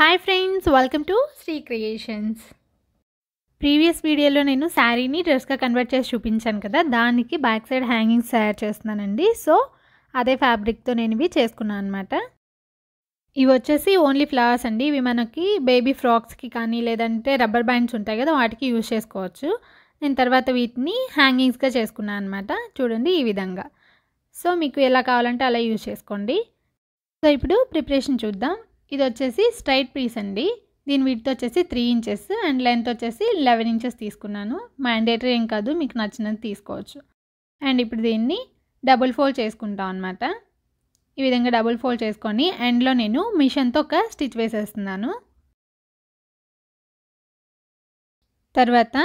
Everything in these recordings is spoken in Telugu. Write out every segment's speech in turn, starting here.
hi friends welcome to Shri creations previous వీడియోలో నేను శారీని డ్రెస్గా కన్వర్ట్ చేసి చూపించాను కదా దానికి బ్యాక్ సైడ్ హ్యాంగింగ్స్ తయారు చేస్తున్నానండి సో అదే ఫ్యాబ్రిక్తో నేను ఇవి చేసుకున్నాను అనమాట ఇవి వచ్చేసి ఓన్లీ ఫ్లవర్స్ అండి ఇవి మనకి బేబీ ఫ్రాక్స్కి కానీ లేదంటే రబ్బర్ బ్యాండ్స్ ఉంటాయి కదా వాటికి యూజ్ చేసుకోవచ్చు నేను తర్వాత వీటిని హ్యాంగింగ్స్గా చేసుకున్నాను అనమాట చూడండి ఈ విధంగా సో మీకు ఎలా కావాలంటే అలా యూజ్ చేసుకోండి సో ఇప్పుడు ప్రిపరేషన్ చూద్దాం ఇది వచ్చేసి స్ట్రైట్ పీస్ అండి దీని విడ్త్ వచ్చేసి త్రీ ఇంచెస్ అండ్ లెంత్ వచ్చేసి లెవెన్ ఇంచెస్ తీసుకున్నాను మ్యాండేటరీ ఏం కాదు మీకు నచ్చినది తీసుకోవచ్చు అండ్ ఇప్పుడు దీన్ని డబుల్ ఫోల్డ్ చేసుకుంటాం అనమాట ఈ విధంగా డబుల్ ఫోల్డ్ చేసుకొని ఎండ్లో నేను మిషన్తో ఒక స్టిచ్ వేసేస్తున్నాను తర్వాత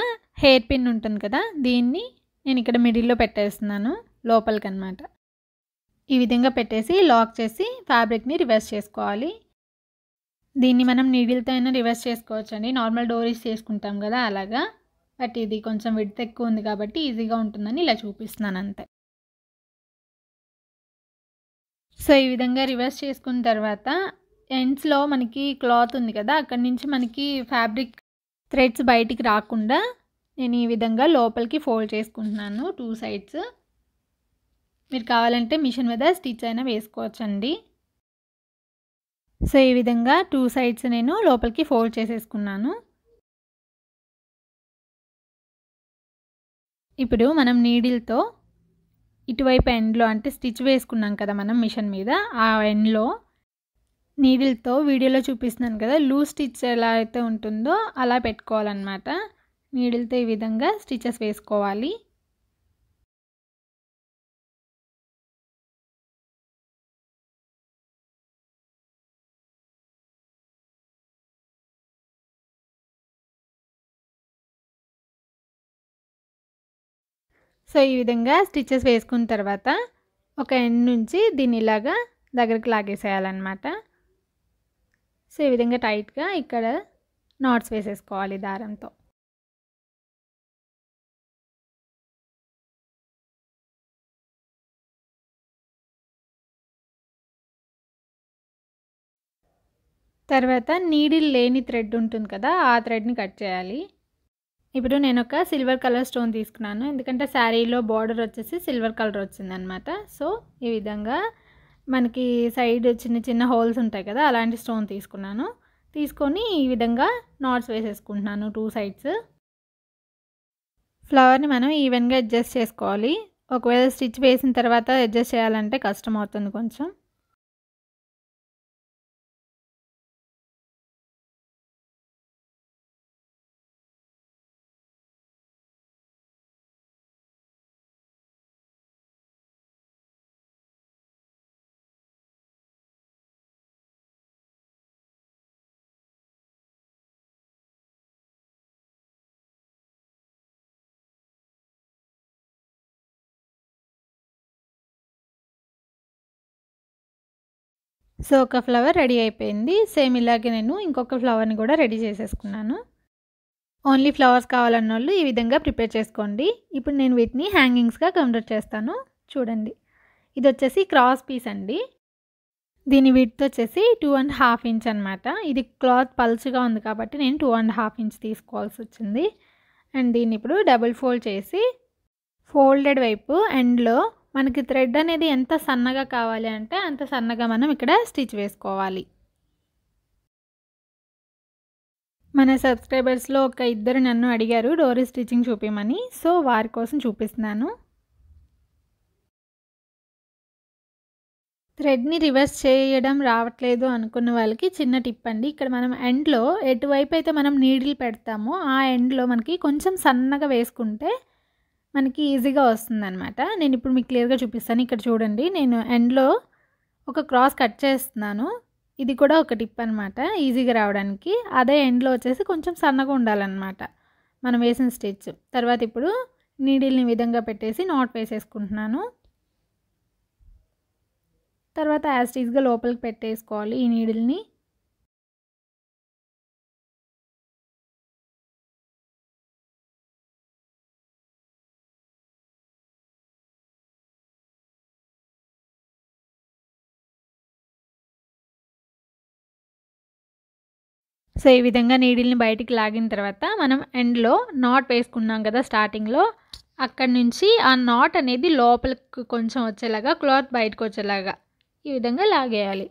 హెయిర్ పిన్ ఉంటుంది కదా దీన్ని నేను ఇక్కడ మిడిల్లో పెట్టేస్తున్నాను లోపలికి అనమాట ఈ విధంగా పెట్టేసి లాక్ చేసి ఫ్యాబ్రిక్ని రివర్స్ చేసుకోవాలి దీన్ని మనం నీడిల్తో అయినా రివర్స్ చేసుకోవచ్చు అండి నార్మల్ డోరీస్ చేసుకుంటాం కదా అలాగా బట్ ఇది కొంచెం విడత ఎక్కువ ఉంది కాబట్టి ఈజీగా ఉంటుందని ఇలా చూపిస్తున్నాను అంతే సో ఈ విధంగా రివర్స్ చేసుకున్న తర్వాత ఎండ్స్లో మనకి క్లాత్ ఉంది కదా అక్కడి నుంచి మనకి ఫ్యాబ్రిక్ థ్రెడ్స్ బయటికి రాకుండా నేను ఈ విధంగా లోపలికి ఫోల్డ్ చేసుకుంటున్నాను టూ సైడ్స్ మీరు కావాలంటే మిషన్ మీద స్టిచ్ అయినా వేసుకోవచ్చండి సో ఈ విధంగా టూ సైడ్స్ నేను లోపలికి ఫోల్డ్ చేసేసుకున్నాను ఇప్పుడు మనం నీడిల్తో ఇటువైపు ఎండ్లో అంటే స్టిచ్ వేసుకున్నాం కదా మనం మిషన్ మీద ఆ ఎండ్లో నీడిల్తో వీడియోలో చూపిస్తున్నాను కదా లూజ్ స్టిచ్ ఎలా అయితే ఉంటుందో అలా పెట్టుకోవాలన్నమాట నీడిల్తో ఈ విధంగా స్టిచెస్ వేసుకోవాలి సో ఈ విధంగా స్టిచ్చెస్ వేసుకున్న తర్వాత ఒక ఎండ్ నుంచి దీన్ని ఇలాగా దగ్గరికి లాగేసేయాలన్నమాట సో ఈ విధంగా టైట్గా ఇక్కడ నాట్స్ వేసేసుకోవాలి దారంతో తర్వాత నీడిల్ లేని థ్రెడ్ ఉంటుంది కదా ఆ థ్రెడ్ని కట్ చేయాలి ఇప్పుడు నేను ఒక సిల్వర్ కలర్ స్టోన్ తీసుకున్నాను ఎందుకంటే శారీలో బార్డర్ వచ్చేసి సిల్వర్ కలర్ వచ్చిందనమాట సో ఈ విధంగా మనకి సైడ్ చిన్న చిన్న హోల్స్ ఉంటాయి కదా అలాంటి స్టోన్ తీసుకున్నాను తీసుకొని ఈ విధంగా నాట్స్ వేసేసుకుంటున్నాను టూ సైడ్స్ ఫ్లవర్ని మనం ఈవెన్గా అడ్జస్ట్ చేసుకోవాలి ఒకవేళ స్టిచ్ వేసిన తర్వాత అడ్జస్ట్ చేయాలంటే కష్టం అవుతుంది కొంచెం సో ఒక ఫ్లవర్ రెడీ అయిపోయింది సేమ్ ఇలాగే నేను ఇంకొక ఫ్లవర్ని కూడా రెడీ చేసేసుకున్నాను ఓన్లీ ఫ్లవర్స్ కావాలన్న వాళ్ళు ఈ విధంగా ప్రిపేర్ చేసుకోండి ఇప్పుడు నేను వీటిని హ్యాంగింగ్స్గా కంప్లీట్ చేస్తాను చూడండి ఇది వచ్చేసి క్రాస్ పీస్ అండి దీని విడ్త్ వచ్చేసి టూ అండ్ హాఫ్ ఇంచ్ అనమాట ఇది క్లాత్ పల్చుగా ఉంది కాబట్టి నేను టూ అండ్ హాఫ్ ఇంచ్ తీసుకోవాల్సి వచ్చింది అండ్ దీన్ని ఇప్పుడు డబుల్ ఫోల్డ్ చేసి ఫోల్డెడ్ వైపు ఎండ్లో మనకి థ్రెడ్ అనేది ఎంత సన్నగా కావాలి అంటే అంత సన్నగా మనం ఇక్కడ స్టిచ్ వేసుకోవాలి మన సబ్స్క్రైబర్స్లో ఒక ఇద్దరు నన్ను అడిగారు డోరీ స్టిచ్చింగ్ చూపిమని సో వారి కోసం చూపిస్తున్నాను థ్రెడ్ని రివర్స్ చేయడం రావట్లేదు అనుకున్న వాళ్ళకి చిన్న టిప్ అండి ఇక్కడ మనం ఎండ్లో ఎటువైపు అయితే మనం నీడిల్ పెడతామో ఆ ఎండ్లో మనకి కొంచెం సన్నగా వేసుకుంటే మనకి ఈజీగా వస్తుందన్నమాట నేను ఇప్పుడు మీకు క్లియర్గా చూపిస్తాను ఇక్కడ చూడండి నేను ఎండ్లో ఒక క్రాస్ కట్ చేస్తున్నాను ఇది కూడా ఒక టిప్ అనమాట ఈజీగా రావడానికి అదే ఎండ్లో వచ్చేసి కొంచెం సన్నగా ఉండాలన్నమాట మనం వేసిన స్టిచ్ తర్వాత ఇప్పుడు నీడిల్ని విధంగా పెట్టేసి నాట్ వేసేసుకుంటున్నాను తర్వాత యాస్టీజ్గా లోపలికి పెట్టేసుకోవాలి ఈ నీడిల్ని సో ఈ విధంగా నీడిల్ని బయటికి లాగిన తర్వాత మనం ఎండ్లో నాట్ వేసుకున్నాం కదా స్టార్టింగ్లో అక్కడి నుంచి ఆ నాట్ అనేది లోపలికి కొంచెం వచ్చేలాగా క్లాత్ బయటకు వచ్చేలాగా ఈ విధంగా లాగేయాలి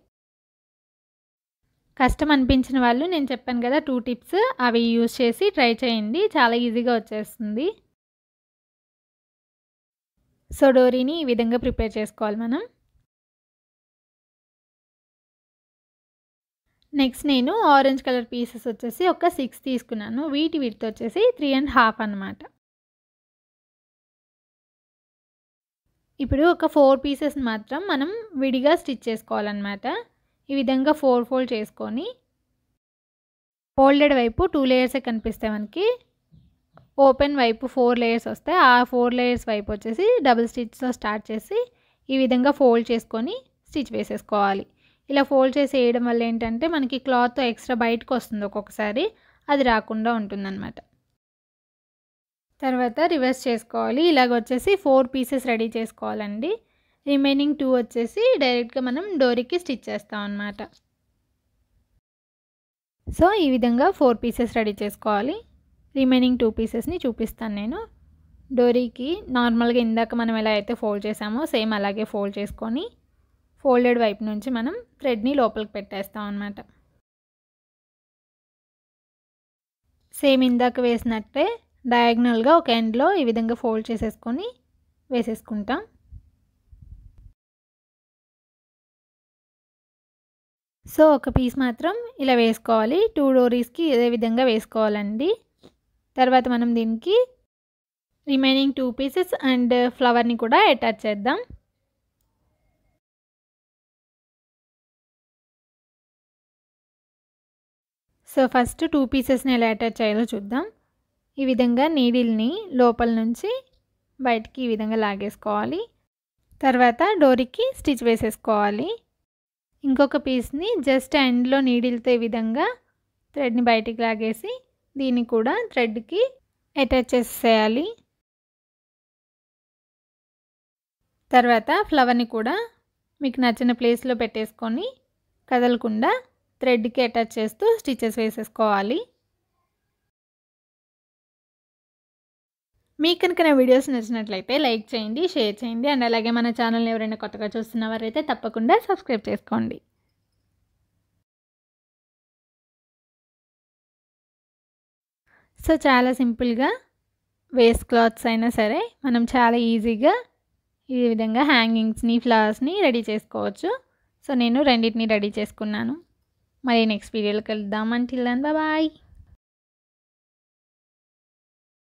కష్టం అనిపించిన వాళ్ళు నేను చెప్పాను కదా టూ టిప్స్ అవి యూజ్ చేసి ట్రై చేయండి చాలా ఈజీగా వచ్చేస్తుంది సో డోరీని ఈ విధంగా ప్రిపేర్ చేసుకోవాలి మనం నెక్స్ట్ నేను ఆరెంజ్ కలర్ పీసెస్ వచ్చేసి ఒక సిక్స్ తీసుకున్నాను వీటి వీటితో వచ్చేసి త్రీ అండ్ హాఫ్ అనమాట ఇప్పుడు ఒక ఫోర్ పీసెస్ మాత్రం మనం విడిగా స్టిచ్ చేసుకోవాలన్నమాట ఈ విధంగా ఫోర్ ఫోల్డ్ చేసుకొని ఫోల్డెడ్ వైపు టూ లేయర్సే కనిపిస్తాయి మనకి ఓపెన్ వైపు ఫోర్ లేయర్స్ వస్తాయి ఆ ఫోర్ లేయర్స్ వైపు వచ్చేసి డబుల్ స్టిచ్తో స్టార్ట్ చేసి ఈ విధంగా ఫోల్డ్ చేసుకొని స్టిచ్ వేసేసుకోవాలి ఇలా ఫోల్డ్ చేసి వేయడం వల్ల ఏంటంటే మనకి క్లాత్ ఎక్స్ట్రా బయటకు వస్తుంది ఒక్కొక్కసారి అది రాకుండా ఉంటుందన్నమాట తర్వాత రివర్స్ చేసుకోవాలి ఇలాగ వచ్చేసి ఫోర్ పీసెస్ రెడీ చేసుకోవాలండి రిమైనింగ్ టూ వచ్చేసి డైరెక్ట్గా మనం డోరీకి స్టిచ్ చేస్తాం అన్నమాట సో ఈ విధంగా ఫోర్ పీసెస్ రెడీ చేసుకోవాలి రిమైనింగ్ టూ పీసెస్ని చూపిస్తాను నేను డోరీకి నార్మల్గా ఇందాక మనం ఎలా అయితే ఫోల్డ్ చేసామో సేమ్ అలాగే ఫోల్డ్ చేసుకొని ఫోల్డెడ్ వైపు నుంచి మనం థ్రెడ్ని లోపలికి పెట్టేస్తాం అనమాట సేమ్ ఇందాక వేసినట్టే డయాగ్నల్గా ఒక ఎండ్లో ఈ విధంగా ఫోల్డ్ చేసేసుకొని వేసేసుకుంటాం సో ఒక పీస్ మాత్రం ఇలా వేసుకోవాలి టూ డోరీస్కి ఇదే విధంగా వేసుకోవాలండి తర్వాత మనం దీనికి రిమైనింగ్ టూ పీసెస్ అండ్ ఫ్లవర్ని కూడా అటాచ్ చేద్దాం సో ఫస్ట్ టూ పీసెస్ని ఎలా అటాచ్ చేయాలో చూద్దాం ఈ విధంగా నీడిల్ని లోపల నుంచి బయటికి ఈ విధంగా లాగేసుకోవాలి తర్వాత డోరీకి స్టిచ్ వేసేసుకోవాలి ఇంకొక పీస్ని జస్ట్ ఎండ్లో నీడిల్తో ఈ విధంగా థ్రెడ్ని బయటికి లాగేసి దీన్ని కూడా థ్రెడ్కి అటాచ్ చేసేయాలి తర్వాత ఫ్లవర్ని కూడా మీకు నచ్చిన ప్లేస్లో పెట్టేసుకొని కదలకుండా థ్రెడ్కి అటాచ్ చేస్తూ స్టిచెస్ వేసేసుకోవాలి మీకు కనుక నా వీడియోస్ నచ్చినట్లయితే లైక్ చేయండి షేర్ చేయండి అండ్ అలాగే మన ఛానల్ని ఎవరైనా కొత్తగా చూస్తున్నవారైతే తప్పకుండా సబ్స్క్రైబ్ చేసుకోండి సో చాలా సింపుల్గా వేస్ట్ క్లాత్స్ అయినా సరే మనం చాలా ఈజీగా ఈ విధంగా హ్యాంగింగ్స్ని ఫ్లవర్స్ని రెడీ చేసుకోవచ్చు సో నేను రెండింటిని రెడీ చేసుకున్నాను మరి నెక్స్ట్ వీడియోలో కలుద్దాం అంటే బాయ్